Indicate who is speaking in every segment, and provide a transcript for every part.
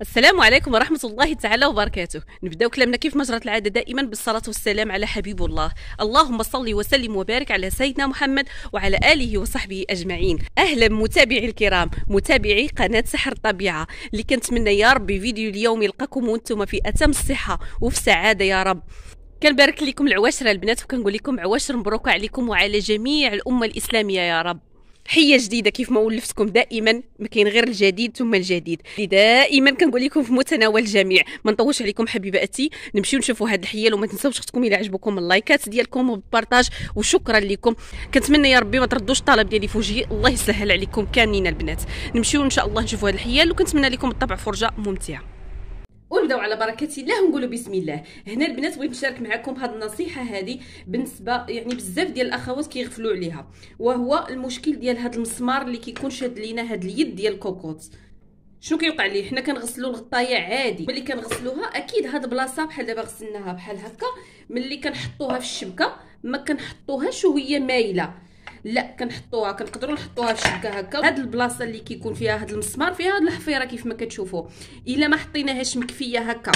Speaker 1: السلام عليكم ورحمة الله تعالى وبركاته نبداو كلامنا كيف مجرى العادة دائما بالصلاة والسلام على حبيب الله اللهم صل وسلم وبارك على سيدنا محمد وعلى آله وصحبه أجمعين أهلا متابعي الكرام متابعي قناة سحر الطبيعة اللي كنتمنى يا ربي فيديو اليوم يلقاكم وانتم في أتم الصحة وفي السعادة يا رب كنبارك لكم العواشر البنات وكنقول لكم عواشر مبروكة عليكم وعلى جميع الأمة الإسلامية يا رب حيه جديده كيف ما ولفتكم دائما ما كاين غير الجديد ثم الجديد دائما كنقول لكم في متناول الجميع ما نطولش عليكم حبيباتي نمشيو نشوفوا هاد الحيل وما تنساوش اختكم الى عجبكم اللايكات ديالكم والبارطاج وشكرا لكم كنتمنى يا ربي ما تردوش الطلب ديالي في وجهي الله يسهل عليكم كاملين البنات نمشيو ان شاء الله نشوفوا هاد الحيل وكنتمنى لكم بالطبع فرجه ممتعه ونبداو على بركه الله ونقولوا بسم الله هنا البنات بغيت نشارك معكم هذه النصيحه هذه بالنسبه يعني بزاف ديال الاخوات كيغفلوا عليها وهو المشكل ديال هذا المسمار اللي كيكون شاد لينا هذه اليد ديال الكوكوت شنو كيوقع ليه حنا كنغسلوا الغطايه عادي ملي كنغسلوها اكيد هاد البلاصه بحال دابا غسلناها بحال هكا ملي كنحطوها في الشبكه ما كنحطوهاش وهي مايله لا كنحطوها كنقدروا نحطوها في الشكه هكا هاد البلاصه اللي كيكون فيها هاد المسمار فيها هاد الحفيره كيف ما كتشوفوا الا ما حطيناهاش مكفيه هكا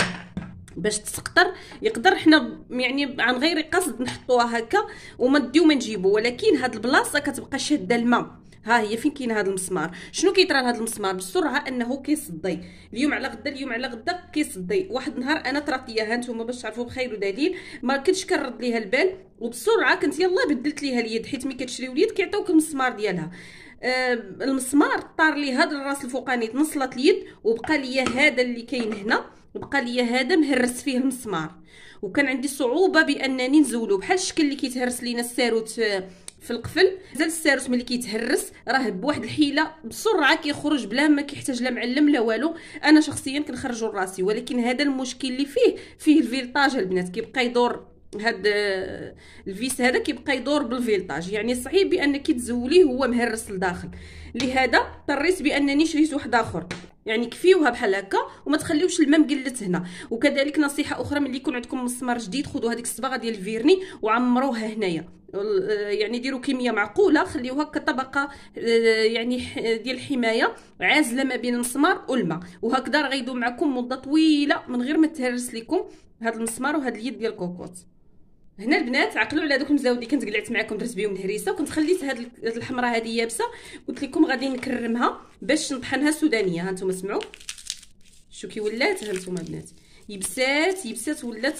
Speaker 1: باش تسقطر يقدر حنا يعني عن غير قصد نحطوها هكا وما ديو ما نجيبو ولكن هاد البلاصه كتبقى شاده الماء ها هي فين كاين هذا المسمار شنو كيطرى لهذا المسمار بسرعه انه كيصدي اليوم على غدا اليوم على غدا كيصدي واحد النهار انا طراتيها نتوما باش تعرفوا بخير ودليل ما كنتش كنرد ليها البال وبسرعه كنت يلا بدلت ليها اليد حيت ملي كتشري اليد كيعطيوك المسمار ديالها آه المسمار طار لي هذا الراس الفوقاني تنصلت اليد وبقى لي هذا اللي كاين هنا وبقى لي هذا مهرس فيه المسمار وكان عندي صعوبه بانني نزولو بحال الشكل اللي كيتهرس لينا الساروت آه في القفل زاد الساروت ملي كيتهرس راه بواحد الحيله بسرعه كيخرج بلا ما كيحتاج لا معلم لا والو انا شخصيا كنخرجو راسي ولكن هذا المشكل اللي فيه فيه الفيلطاج البنات كيبقى يدور هاد آه، الفيس هذا كيبقى يدور بالفيلطاج يعني صعيب بانك تزوليه هو مهرس لداخل لهذا اضطريت بانني شريت واحد اخر يعني كفيوها بحال هكا وما تخليوش الماء مقلت هنا وكذلك نصيحه اخرى ملي يكون عندكم مسمار جديد خذوا هذيك الصباغه ديال الفيرني وعمروها هنايا آه، يعني ديروا كميه معقوله خليوها كطبقه آه، يعني آه، ديال الحمايه عازله ما بين المسمار والماء وهكذا راه غيدوم معكم مده طويله من غير ما تهرس لكم هذا المسمار وهذا اليد ديال الكوكوط هنا البنات عقلوا على دوك المزاود اللي كنت قلعت معكم درت بهم الهريسه وكنت خليت هاد الحمراء هذه يابسه قلت لكم غادي نكرمها باش نطحنها سودانيه ها نتوما سمعوا شو كي ولات ها نتوما البنات يبسات يبسات ولات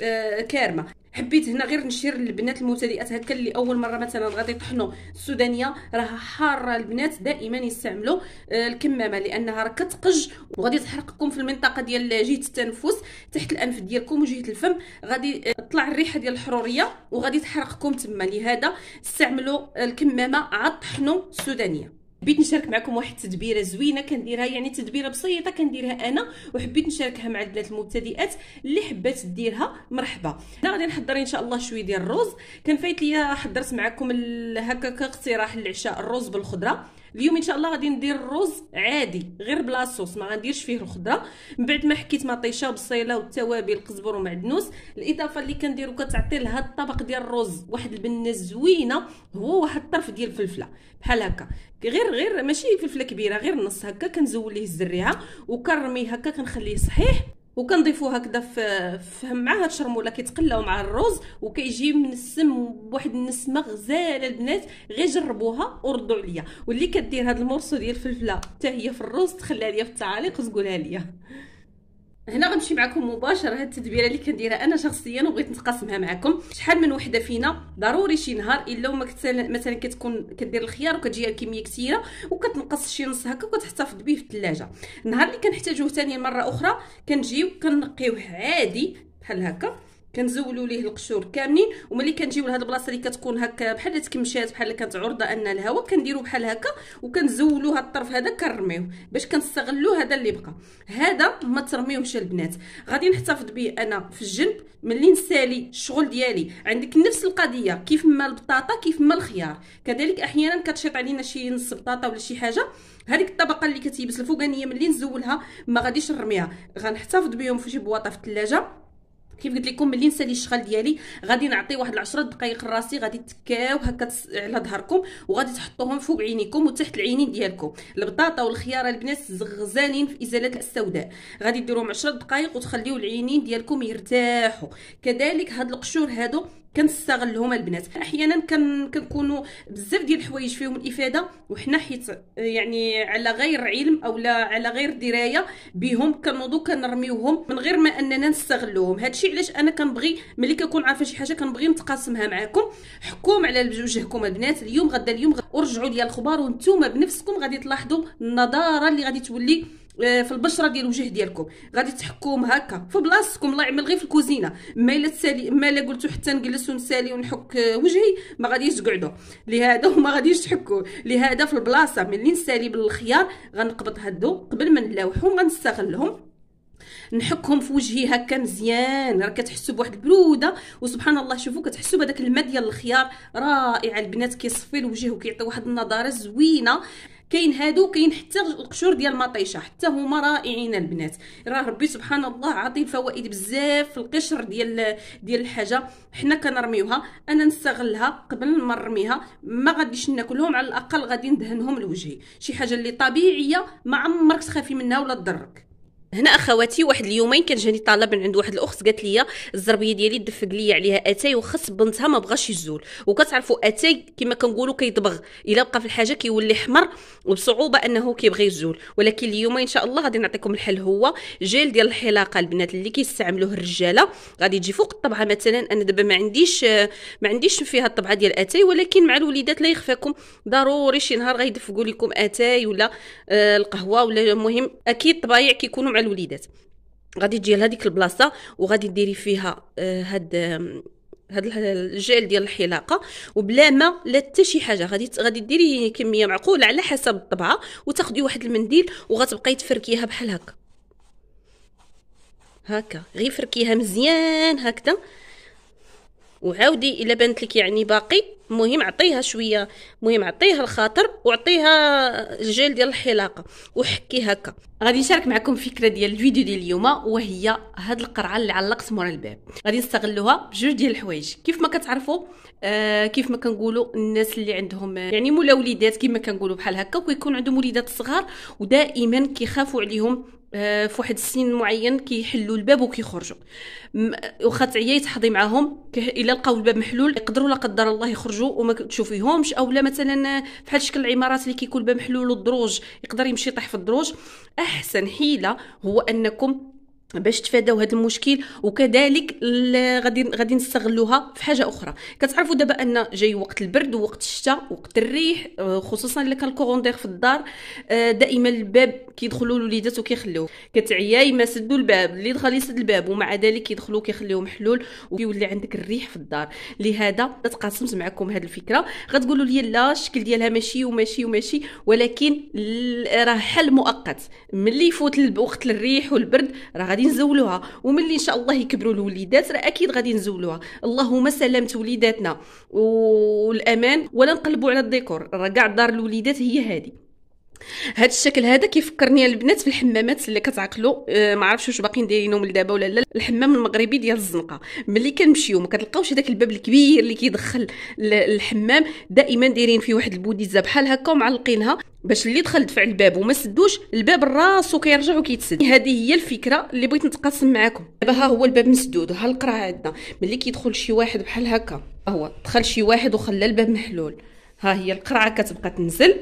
Speaker 1: آه كارمه حبيت هنا غير نشير للبنات المبتدئات هكا اللي اول مره مثلا غادي يطحنوا السودانيه راها حاره البنات دائما يستعملوا آه، الكمامه لانها راه كتقج وغادي تحرقكم في المنطقه ديال جهه التنفس تحت الانف ديالكم وجهه الفم غادي آه، تطلع الريحه ديال الحروريه وغادي تحرقكم تما لهذا استعملوا الكمامه عطحنوا السودانيه حبيت نشارك معكم واحد التدبيره زوينه كنديرها يعني تدبيره بسيطه كنديرها انا وحبيت نشاركها مع البنات المبتدئات اللي حبات ديرها مرحبا انا غادي نحضر ان شاء الله شويه ديال الرز كان فايت ليا حضرت معكم هكاك اقتراح العشاء الرز بالخضره اليوم ان شاء الله غادي ندير الرز عادي غير بلا صوص ما غنديرش فيه الخضره من بعد ما حكيت مطيشه وبصيله والتوابل القزبر ومعدنوس الاضافه اللي كنديرو كتعطي لهاد الطبق ديال الرز واحد البنه زوينه هو واحد الطرف ديال الفلفله بحال هكا غير غير ماشي فلفله كبيره غير نص هكا كنزول ليه الزريعه وكنرميه هكا كنخليه صحيح وكنضيفو هكذا في فهم مع هاد الشرموله كيتقلاو مع الرز وكيجي من السم بواحد النسمه غزاله البنات غير جربوها وردوا عليا واللي كدير هاد المورسو ديال الفلفله حتى هي في الرز تخليها ليا في التعاليق وتقولها ليا هنا غنمشي معكم مباشره هاد التدبيره اللي كنديرها انا شخصيا وبغيت نتقاسمها معكم شحال من وحده فينا ضروري شي نهار الا وما مثلا كتكون كدير الخيار وكتجيها الكميه كثيره وكتنقص شي نص هكا وكتحتفظ به في الثلاجه النهار اللي كنحتاجوه ثاني مره اخرى كنجيو كنقيوه عادي بحال هكا كنزولوا ليه القشور كاملين وملي كنجيو لهاد البلاصه اللي كتكون هكا بحال تكمشات بحال كانت عرضه ان الهواء كنديرو بحال هكا وكنزولوا هاد الطرف هذا كنرميوه باش كنستغلوا هذا اللي بقى هذا ما ترميوهش البنات غادي نحتفظ به انا في الجنب ملي نسالي الشغل ديالي عندك نفس القضيه كيف ما البطاطا كيف ما الخيار كذلك احيانا كتشيط علينا شي نص بطاطا ولا شي حاجه هذيك الطبقه اللي كتيبس الفوقانيه ملي نزولها ما غاديش نرميها غنحتفظ بهم في شي بواطه في الثلاجه كيف قلت لكم ملي نسالي الشغل ديالي غادي نعطي واحد 10 دقائق لراسي غادي تكاو هكا على ظهركم وغادي تحطوهم فوق عينيكم وتحت العينين ديالكم البطاطا والخياره البنات زغزانين في ازاله السوداء غادي ديروهم 10 دقائق وتخليو العينين ديالكم يرتاحوا كذلك هاد القشور هادو كنستغلهم البنات احيانا كنكونوا بزاف ديال الحوايج فيهم الافاده وحنا حيت آه، يعني على غير علم او لا على غير درايه بهم كنوضو كنرميوهم من غير ما اننا نستغلوهم هادشي علاش انا كنبغي ملي كنكون عارفه شي حاجه كنبغي نتقاسمها معكم حكم على وجهكم البنات اليوم غدا اليوم ارجعوا ليا الخبار وانتم بنفسكم غادي تلاحظوا النضاره اللي غادي تولي آه، في البشره ديال الوجه ديالكم غادي تحكوهم هكا في بلاصتكم الله يعمل غير في الكوزينه ما الا تسالي ما الا قلتو حتى نجلس ونسالي ونحك آه، وجهي ما غاديش تقعدوا لهذا وما غاديش تحكوا لهذا في البلاصه ملي نسالي بالخيار غنقبض هادو قبل ما نلاوحهم غنستغلهم نحكهم في وجهي هكا مزيان راه كتحسوا بواحد البروده وسبحان الله شوفوا كتحسوا بهذاك الماء ديال الخيار رائع البنات كيصفي الوجه وكيعطي واحد النضاره زوينه كاين هادو كاين حتى القشور ديال المطيشه حتى هما رائعين البنات راه ربي سبحان الله عطي الفوائد بزاف في القشر ديال ديال الحاجه حنا كنرميوها انا نستغلها قبل ما نرميها ما غاديش ناكلهم على الاقل غادي ندهنهم لوجهي شي حاجه اللي طبيعيه ما عمرك تخافي منها ولا تضرك هنا اخواتي واحد اليومين كان جاني طلب من عند واحد الاخت قالت لي الزربيه ديالي دفق لي عليها اتاي وخص بنتها ما بغاش يزول وكتعرفوا اتاي كما كنقولوا كيدبغ الا بقى في الحاجه كيولي حمر وبصعوبه انه كيبغي يزول ولكن اليوم ان شاء الله غادي نعطيكم الحل هو جيل ديال الحلاقه البنات اللي كيستعملوه الرجاله غادي تجي فوق الطبعه مثلا انا دابا ما عنديش ما عنديش فيها الطبعه ديال اتاي ولكن مع الوليدات لا يخفاكم ضروري شي نهار غيدفقوا لكم اتاي ولا آه، القهوه ولا المهم اكيد طبايع كيكونوا مع الوليدات غادي تجي لهذيك البلاصه وغادي ديري فيها آه، هاد هاد الجيل ديال الحلاقه وبلا ما لا حتى شي حاجه غادي غادي ديري كميه معقوله على حسب الطبعه وتاخدي واحد المنديل وغتبقاي تفركيها بحال هكا هكا غير فركيها مزيان هكذا وعاودي الا بانت لك يعني باقي مهم عطيها شويه مهم عطيها الخاطر وعطيها الجيل ديال الحلاقه وحكي هكا غادي نشارك معكم فكره ديال الفيديو ديال اليوم وهي هاد القرعه اللي علقت مورا الباب غادي نستغلوها بجوج ديال الحوايج كيف ما كتعرفوا آه كيف ما كنقولوا الناس اللي عندهم يعني مولا وليدات كيف ما كنقولوا بحال هكا وكيكون عندهم وليدات صغار ودائما كيخافوا عليهم آه، في واحد السن معين كيحلوا الباب وكيخرجوا واخا تعيا يتحضي معاهم الا لقاو الباب محلول يقدروا لا قدر الله يخرجوا وما تشوفيهمش اولا مثلا فحال شكل العمارات اللي كيكون الباب محلول والدروج يقدر يمشي يطيح في الدروج احسن حيله هو انكم باش تفاداو هذا المشكل وكذلك غادي غادي نستغلوها في حاجه اخرى كتعرفوا دابا ان جاي وقت البرد ووقت الشتاء وقت الريح آه، خصوصا الا كان الكوغونديغ في الدار آه، دائما الباب كيدخلوا الوليدات وكيخليوه كتعيا يما سدوا الباب اللي دخل يسد الباب ومع ذلك يدخلوا كيخليوه محلول وكيولي عندك الريح في الدار لهذا تقاسمت معكم هذه الفكره غتقولوا لي لا الشكل ديالها ماشي وماشي وماشي ولكن راه حل مؤقت ملي يفوت وقت الريح والبرد راه غادي غادي نزولوها وملي ان شاء الله يكبروا الوليدات راه اكيد غادي نزولوها اللهم سلامة وليداتنا والامان ولا نقلبوا على الديكور راه كاع دار الوليدات هي هذه هاد الشكل هذا كيفكرني البنات في الحمامات اللي كتعقلوا آه ما عرفتش واش باقيين دايرينهم لدابا ولا لا الحمام المغربي ديال الزنقه ملي كنمشيو ما كتلقاوش هذاك الباب الكبير اللي كيدخل الحمام دائما دايرين فيه واحد البوديزه بحال هكا ومعلقينها باش اللي دخل دفع الباب وما سدوش الباب راسو كيرجع وكيتسد هذه هي الفكره اللي بغيت نتقاسم معكم دابا ها هو الباب مسدود ها القرعه عندنا ملي كيدخل شي واحد بحال هكا هو دخل شي واحد وخلى الباب محلول ها هي القرعه كتبقى تنزل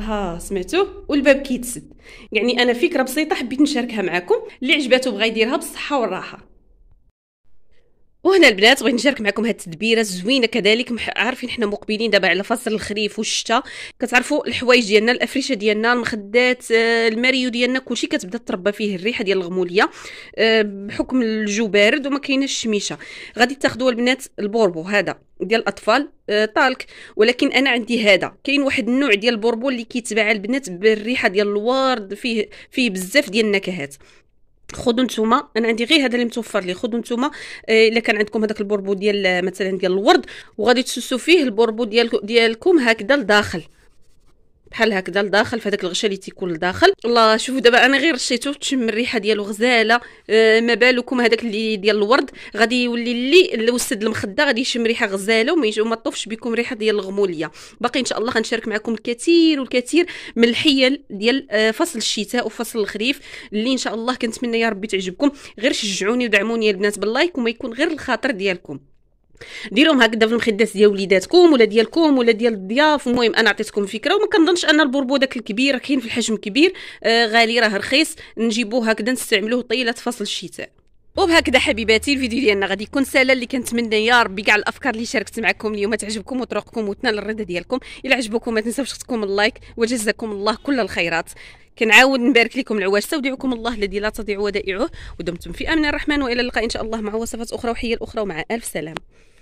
Speaker 1: ها سمعتوه والباب كيتسد يعني انا فكره بسيطه حبيت نشاركها معكم اللي عجباتو بغا يديرها بالصحه والراحه وهنا البنات بغيت نشارك معكم هاد التدبيره الزوينه كذلك عارفين حنا مقبلين دابا على فصل الخريف والشتاء كتعرفوا الحوايج ديالنا الافريشه ديالنا المخدات آه، الماريو ديالنا كلشي كتبدا تربى فيه الريحه ديال الغموليه آه، بحكم الجو بارد وما كايناش الشميشه غادي تاخذوا البنات البوربو هذا ديال الاطفال آه، طالك ولكن انا عندي هذا كاين واحد النوع ديال البوربو اللي كيتباع البنات بالريحه ديال الورد فيه فيه بزاف ديال النكهات خذوا نتوما انا عندي غير هذا اللي متوفر لي خذوا نتوما آه، الا كان عندكم هذاك البوربو ديال آه، مثلا ديال الورد وغادي تسوسوا فيه البوربو ديال ديالكم هكذا لداخل بحال هكذا لداخل فهداك الغشاء اللي تيكون لداخل الله شوفوا دابا انا غير رشيتو تشم الريحه ديالو غزاله آه ما بالكم هذاك اللي ديال الورد غادي يولي اللي الوسد المخده غادي يشم ريحه غزاله وما وما طوفش بكم ريحه ديال الغموليه باقي ان شاء الله غنشارك معكم الكثير والكثير من الحيل ديال آه فصل الشتاء وفصل الخريف اللي ان شاء الله كنتمنى يا ربي تعجبكم غير شجعوني ودعموني البنات باللايك وما يكون غير الخاطر ديالكم ديروهم هكذا في المخدات ديال وليداتكم ولا ديالكم ولا ديال الضياف المهم انا عطيتكم فكره وما كنظنش ان البربو داك الكبير كاين في الحجم كبير آه غالي راه رخيص نجيبوه هكذا نستعملوه طيله فصل الشتاء وبهكذا حبيباتي الفيديو ديالنا غادي يكون سهل اللي كنتمنى يا ربي كاع الافكار اللي شاركت معكم اليوم تعجبكم وطرقكم وتنال الرضا ديالكم الا عجبكم ما تنساوش تخطكم اللايك وجزاكم الله كل الخيرات كنعاود نبارك لكم العواج استودعكم الله الذي لا تضيع ودائعه ودمتم في امن الرحمن والى اللقاء ان شاء الله مع وصفات اخرى وحيه اخرى ومع الف سلامه